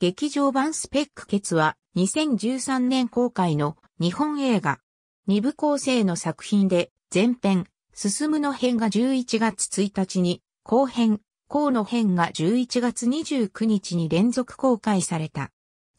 劇場版スペック決は2013年公開の日本映画。二部構成の作品で前編、進むの編が11月1日に、後編、後の編が11月29日に連続公開された。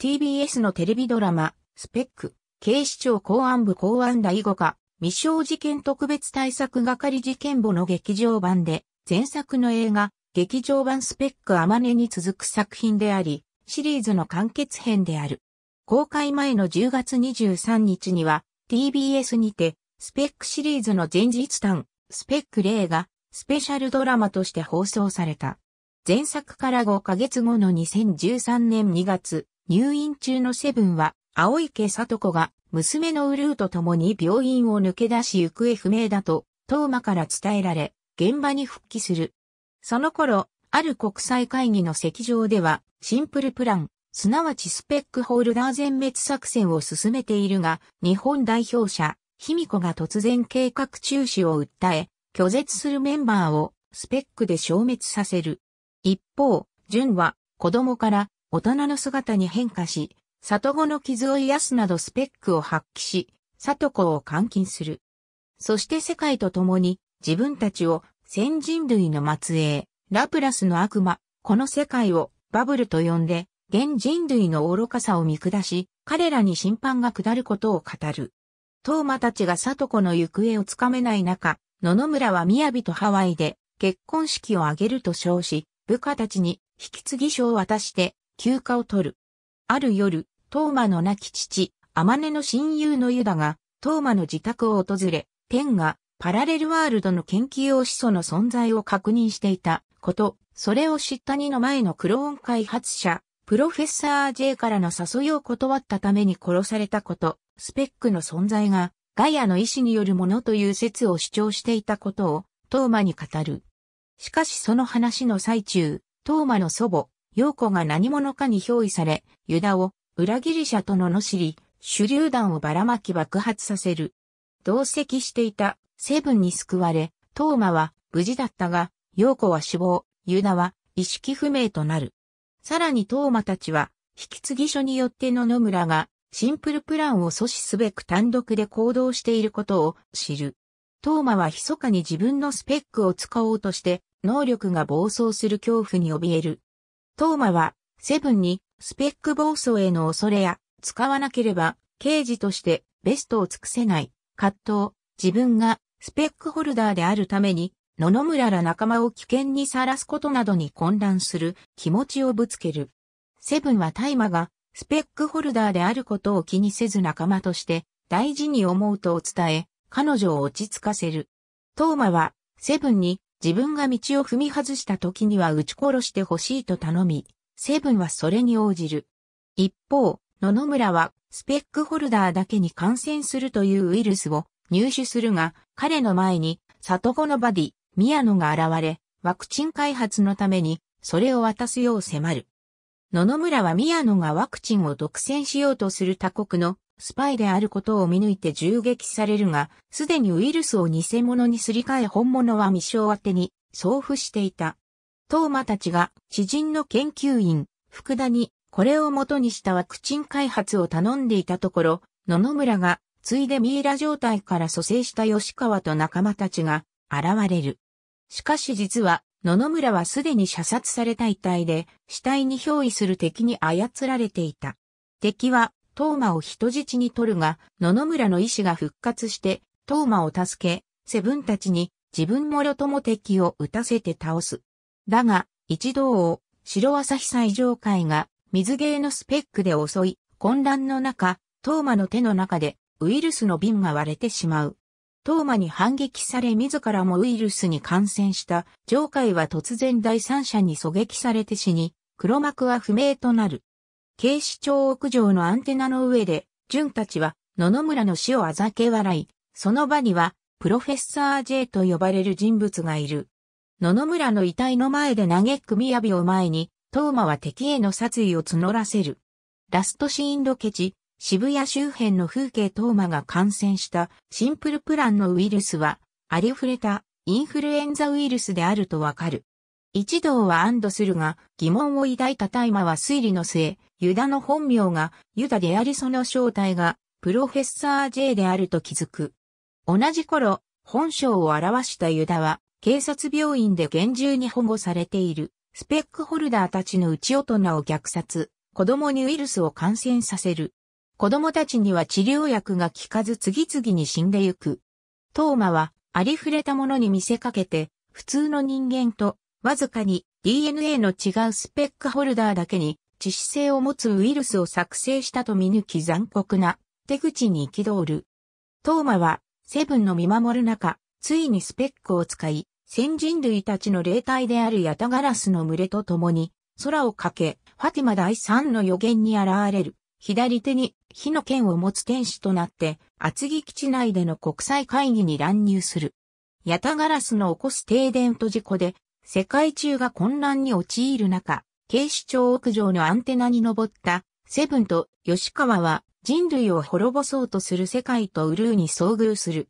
TBS のテレビドラマ、スペック、警視庁公安部公安第5課、未傷事件特別対策係事件簿の劇場版で、前作の映画、劇場版スペックあまねに続く作品であり、シリーズの完結編である。公開前の10月23日には TBS にてスペックシリーズの前日短スペック0がスペシャルドラマとして放送された。前作から5ヶ月後の2013年2月、入院中のセブンは、青池里子が娘のウルーと共に病院を抜け出し行方不明だと、トーマから伝えられ、現場に復帰する。その頃、ある国際会議の席上では、シンプルプラン、すなわちスペックホルダー全滅作戦を進めているが、日本代表者、卑弥呼が突然計画中止を訴え、拒絶するメンバーをスペックで消滅させる。一方、純は子供から大人の姿に変化し、里子の傷を癒すなどスペックを発揮し、里子を監禁する。そして世界と共に自分たちを先人類の末裔、ラプラスの悪魔、この世界をバブルと呼んで、現人類の愚かさを見下し、彼らに審判が下ることを語る。トーマたちが里子の行方をつかめない中、野々村は雅とハワイで結婚式を挙げると称し、部下たちに引き継ぎ書を渡して休暇を取る。ある夜、トーマの亡き父、天音の親友のユダが、トーマの自宅を訪れ、ペンがパラレルワールドの研究用始祖の存在を確認していたこと、それを知った2の前のクローン開発者、プロフェッサー J からの誘いを断ったために殺されたこと、スペックの存在がガイアの意志によるものという説を主張していたことをトーマに語る。しかしその話の最中、トーマの祖母、ヨーコが何者かに憑依され、ユダを裏り者とのと罵り、手榴弾をばらまき爆発させる。同席していたセブンに救われ、トーマは無事だったが、陽子は死亡、ユナは意識不明となる。さらにトーマたちは、引き継ぎ書によって野々村が、シンプルプランを阻止すべく単独で行動していることを知る。トーマは密かに自分のスペックを使おうとして、能力が暴走する恐怖に怯える。トーマは、セブンに、スペック暴走への恐れや、使わなければ、刑事として、ベストを尽くせない、葛藤、自分が、スペックホルダーであるために、野々村ら仲間を危険にさらすことなどに混乱する気持ちをぶつける。セブンは大麻がスペックホルダーであることを気にせず仲間として大事に思うと伝え、彼女を落ち着かせる。トーマはセブンに自分が道を踏み外した時には撃ち殺してほしいと頼み、セブンはそれに応じる。一方、野々村はスペックホルダーだけに感染するというウイルスを入手するが、彼の前に里子のバディ、宮野が現れ、ワクチン開発のために、それを渡すよう迫る。野々村は宮野がワクチンを独占しようとする他国のスパイであることを見抜いて銃撃されるが、すでにウイルスを偽物にすり替え本物は未生宛に送付していた。トーマたちが知人の研究員、福田にこれを元にしたワクチン開発を頼んでいたところ、野々村が、ついでミイラ状態から蘇生した吉川と仲間たちが現れる。しかし実は、野々村はすでに射殺された遺体で、死体に憑依する敵に操られていた。敵は、トーマを人質に取るが、野々村の意志が復活して、トーマを助け、セブンたちに、自分もろとも敵を撃たせて倒す。だが、一同を、白朝日最上階が、水芸のスペックで襲い、混乱の中、トーマの手の中で、ウイルスの瓶が割れてしまう。トーマに反撃され自らもウイルスに感染した上海は突然第三者に狙撃されて死に、黒幕は不明となる。警視庁屋上のアンテナの上で、純たちは野々村の死をあざけ笑い、その場にはプロフェッサー J と呼ばれる人物がいる。野々村の遺体の前で嘆く雅を前に、トーマは敵への殺意を募らせる。ラストシーンロケ地、渋谷周辺の風景等間が感染したシンプルプランのウイルスは、ありふれたインフルエンザウイルスであるとわかる。一同は安堵するが、疑問を抱いた大麻は推理の末、ユダの本名がユダでありその正体がプロフェッサー J であると気づく。同じ頃、本性を表したユダは、警察病院で厳重に保護されている、スペックホルダーたちの内大人を虐殺、子供にウイルスを感染させる、子供たちには治療薬が効かず次々に死んでゆく。トーマはありふれたものに見せかけて、普通の人間とわずかに DNA の違うスペックホルダーだけに致死性を持つウイルスを作成したと見抜き残酷な手口に憤る。トーマはセブンの見守る中、ついにスペックを使い、先人類たちの霊体であるヤタガラスの群れと共に空を駆け、ファティマ第三の予言に現れる。左手に火の剣を持つ天使となって、厚木基地内での国際会議に乱入する。ヤタガラスの起こす停電と事故で、世界中が混乱に陥る中、警視庁屋上のアンテナに登ったセブンと吉川は人類を滅ぼそうとする世界とウルーに遭遇する。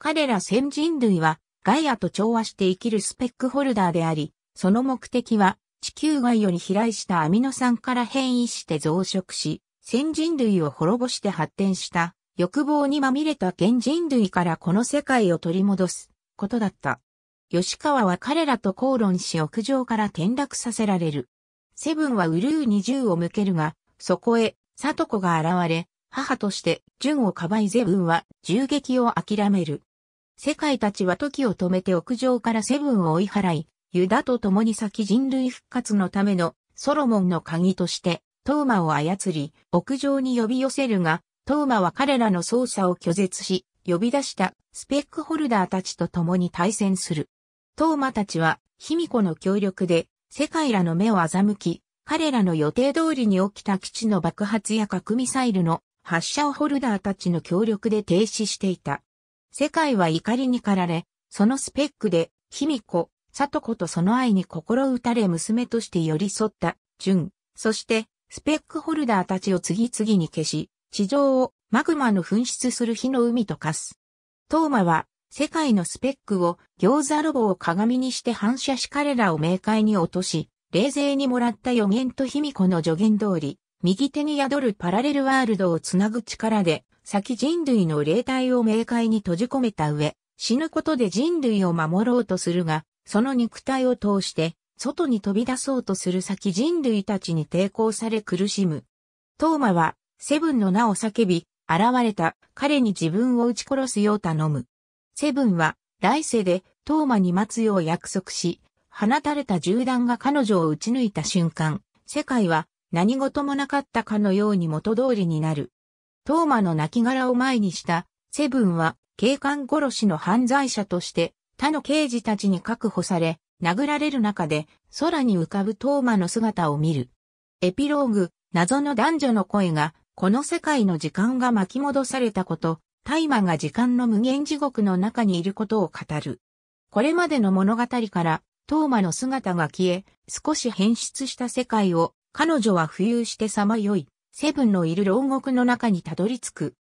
彼ら先人類はガイアと調和して生きるスペックホルダーであり、その目的は地球外より飛来したアミノ酸から変異して増殖し、先人類を滅ぼして発展した欲望にまみれた現人類からこの世界を取り戻すことだった。吉川は彼らと口論し屋上から転落させられる。セブンはウルーに銃を向けるが、そこへ、サトコが現れ、母として、純をかばいセブンは、銃撃を諦める。世界たちは時を止めて屋上からセブンを追い払い、ユダと共に先人類復活のためのソロモンの鍵としてトーマを操り、屋上に呼び寄せるが、トーマは彼らの操作を拒絶し、呼び出したスペックホルダーたちと共に対戦する。トーマたちは、卑弥呼の協力で、世界らの目を欺き、彼らの予定通りに起きた基地の爆発や核ミサイルの発射をホルダーたちの協力で停止していた。世界は怒りに駆られ、そのスペックで、卑弥呼、里子とその愛に心打たれ娘として寄り添った、純、そして、スペックホルダーたちを次々に消し、地上をマグマの噴出する火の海と化す。トーマは世界のスペックを餃子ロボを鏡にして反射し彼らを冥界に落とし、冷静にもらった予言と卑弥呼の助言通り、右手に宿るパラレルワールドをつなぐ力で、先人類の霊体を冥界に閉じ込めた上、死ぬことで人類を守ろうとするが、その肉体を通して外に飛び出そうとする先人類たちに抵抗され苦しむ。トーマは、セブンの名を叫び、現れた彼に自分を撃ち殺すよう頼む。セブンは、来世でトーマに待つよう約束し、放たれた銃弾が彼女を撃ち抜いた瞬間、世界は何事もなかったかのように元通りになる。トーマの亡骸を前にした、セブンは警官殺しの犯罪者として他の刑事たちに確保され、殴られる中で空に浮かぶトーマの姿を見る。エピローグ、謎の男女の声が、この世界の時間が巻き戻されたこと、大麻が時間の無限地獄の中にいることを語る。これまでの物語から、トーマの姿が消え、少し変質した世界を、彼女は浮遊してさまよい、セブンのいる牢獄の中にたどり着く。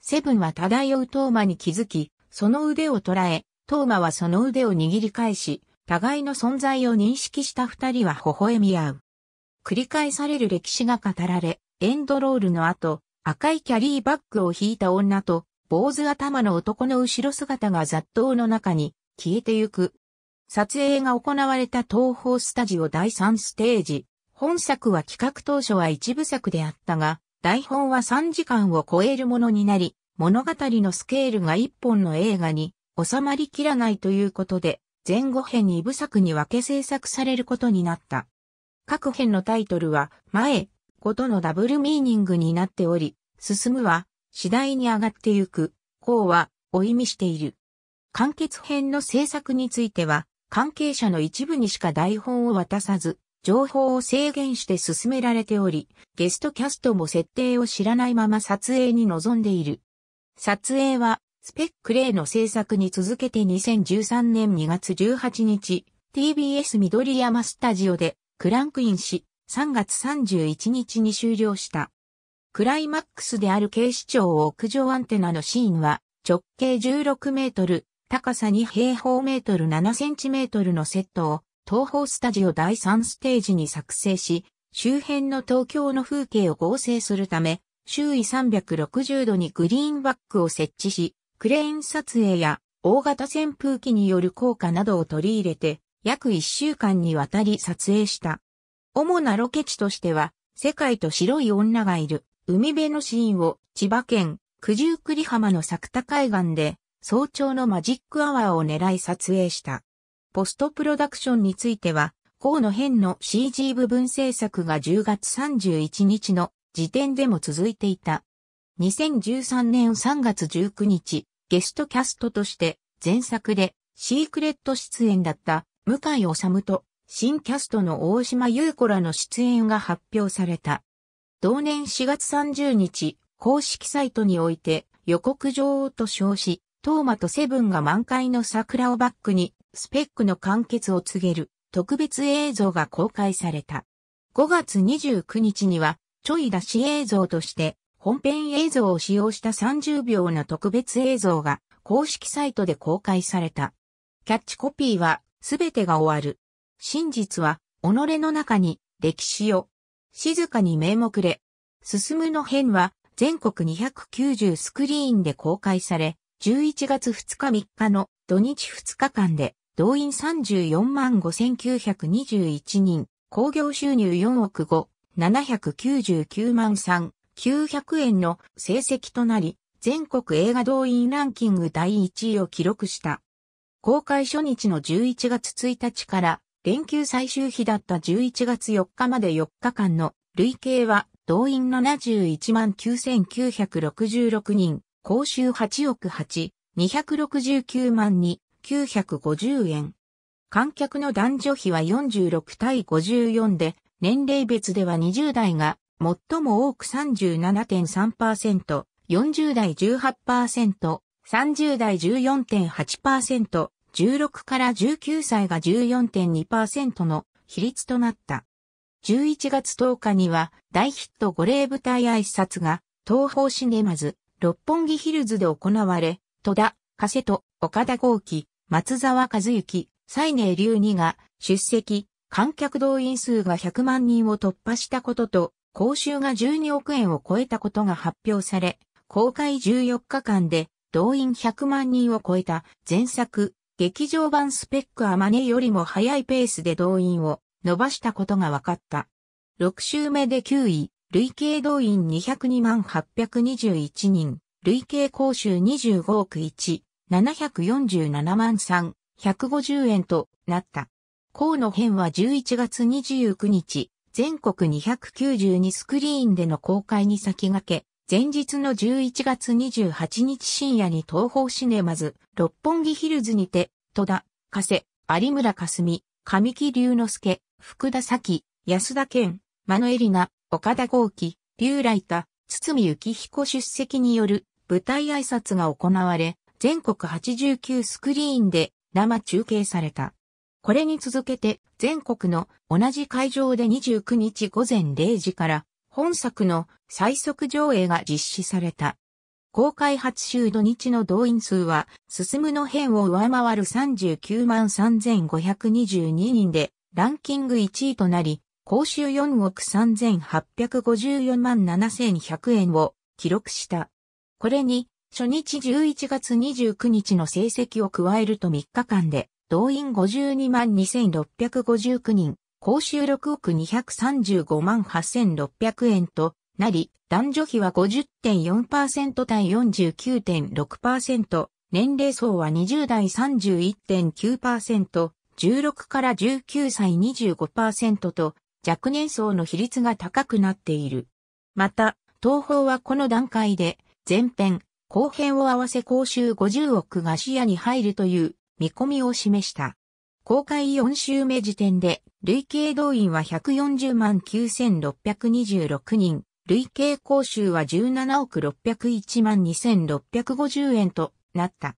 セブンは漂うトーマに気づき、その腕を捉え、トーマはその腕を握り返し、互いの存在を認識した二人は微笑み合う。繰り返される歴史が語られ、エンドロールの後、赤いキャリーバッグを引いた女と、坊主頭の男の後ろ姿が雑踏の中に消えてゆく。撮影が行われた東宝スタジオ第3ステージ。本作は企画当初は一部作であったが、台本は3時間を超えるものになり、物語のスケールが一本の映画に収まりきらないということで、前後編2部作に分け制作されることになった。各編のタイトルは、前、ことのダブルミーニングになっており、進むは、次第に上がってゆく、こうは、を意味している。完結編の制作については、関係者の一部にしか台本を渡さず、情報を制限して進められており、ゲストキャストも設定を知らないまま撮影に臨んでいる。撮影はスペックレイの制作に続けて2013年2月18日、TBS 緑山スタジオでクランクインし、3月31日に終了した。クライマックスである警視庁屋上アンテナのシーンは、直径16メートル、高さ2平方メートル7センチメートルのセットを、東方スタジオ第3ステージに作成し、周辺の東京の風景を合成するため、周囲360度にグリーンバックを設置し、クレーン撮影や大型扇風機による効果などを取り入れて約1週間にわたり撮影した。主なロケ地としては世界と白い女がいる海辺のシーンを千葉県九十九里浜の作田海岸で早朝のマジックアワーを狙い撮影した。ポストプロダクションについては、河野編の CG 部分制作が10月31日の時点でも続いていた。2013年3月19日、ゲストキャストとして前作でシークレット出演だった向井治と新キャストの大島優子らの出演が発表された。同年4月30日、公式サイトにおいて予告女王と称し、トーマとセブンが満開の桜をバックにスペックの完結を告げる特別映像が公開された。5月29日にはちょい出し映像として本編映像を使用した30秒の特別映像が公式サイトで公開された。キャッチコピーは、すべてが終わる。真実は、己の中に歴史を。静かに名目でれ。進むの編は、全国290スクリーンで公開され、11月2日3日の土日2日間で、動員34万5921人、興行収入4億5、799万3、900円の成績となり、全国映画動員ランキング第1位を記録した。公開初日の11月1日から連休最終日だった11月4日まで4日間の累計は動員71万9966人、公衆8億8、269万2、950円。観客の男女比は46対54で、年齢別では20代が最も多く37.3%、40代18%、30代14.8%、16から19歳が14.2%の比率となった。11月10日には大ヒット五例舞台挨拶が東方シネマズ、六本木ヒルズで行われ、戸田、加瀬戸、岡田豪樹、松沢和幸、西寧龍二が出席、観客動員数が100万人を突破したことと、公衆が12億円を超えたことが発表され、公開14日間で動員100万人を超えた前作、劇場版スペックアマネよりも早いペースで動員を伸ばしたことが分かった。6週目で9位、累計動員202万821人、累計公衆25億1、747万3、150円となった。河野編は11月29日、全国292スクリーンでの公開に先駆け、前日の11月28日深夜に東方シネマズ、六本木ヒルズにて、戸田、加瀬、有村架純、神木隆之介、福田咲、安田健、間野絵里奈、岡田豪輝、竜来太、堤幸彦出席による舞台挨拶が行われ、全国89スクリーンで生中継された。これに続けて全国の同じ会場で29日午前0時から本作の最速上映が実施された。公開初週土日の動員数は、進むの変を上回る39万3522人で、ランキング1位となり、公衆4億3854万7100円を記録した。これに、初日11月29日の成績を加えると3日間で、動員52万2659人、公衆6億235万8600円となり、男女比は50.4%対49.6%、年齢層は20代31.9%、16から19歳25%と若年層の比率が高くなっている。また、東宝はこの段階で前編、後編を合わせ公衆50億が視野に入るという見込みを示した。公開4週目時点で、累計動員は140万9626人、累計講習は17億601万2650円となった。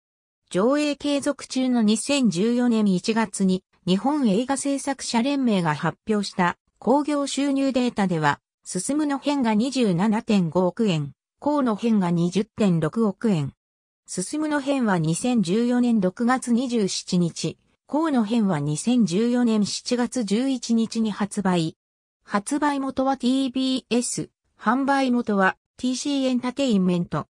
上映継続中の2014年1月に日本映画制作者連盟が発表した興行収入データでは、進むの編が27.5億円、うの編が20.6億円、進むの編は2014年6月27日、うの編は2014年7月11日に発売。発売元は TBS、販売元は TC エンタテインメント。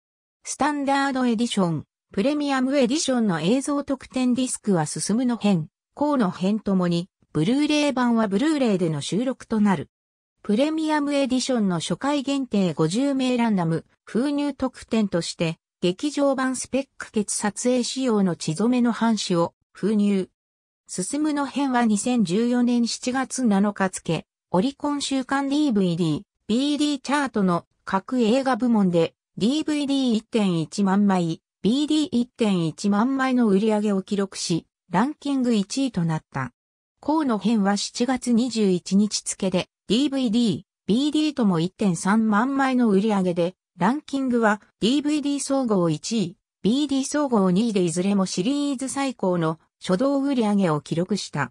スタンダードエディション、プレミアムエディションの映像特典ディスクは進むの編、うの編ともに、ブルーレイ版はブルーレイでの収録となる。プレミアムエディションの初回限定50名ランダム、封入特典として、劇場版スペック決撮影仕様の地染めの半紙を封入。進むの編は2014年7月7日付、オリコン週間 DVD、BD チャートの各映画部門で DVD1.1 万枚、BD1.1 万枚の売り上げを記録し、ランキング1位となった。うの編は7月21日付で DVD、BD とも1.3万枚の売り上げでランキングは DVD 総合1位、BD 総合2位でいずれもシリーズ最高の初動売上を記録した。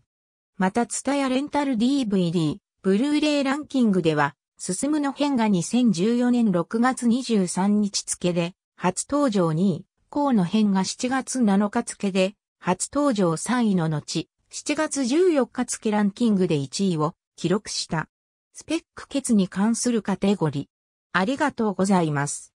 また、ツタやレンタル DVD、ブルーレイランキングでは、進むの編が2014年6月23日付で、初登場2位、うの編が7月7日付で、初登場3位の後、7月14日付ランキングで1位を記録した。スペック欠に関するカテゴリありがとうございます。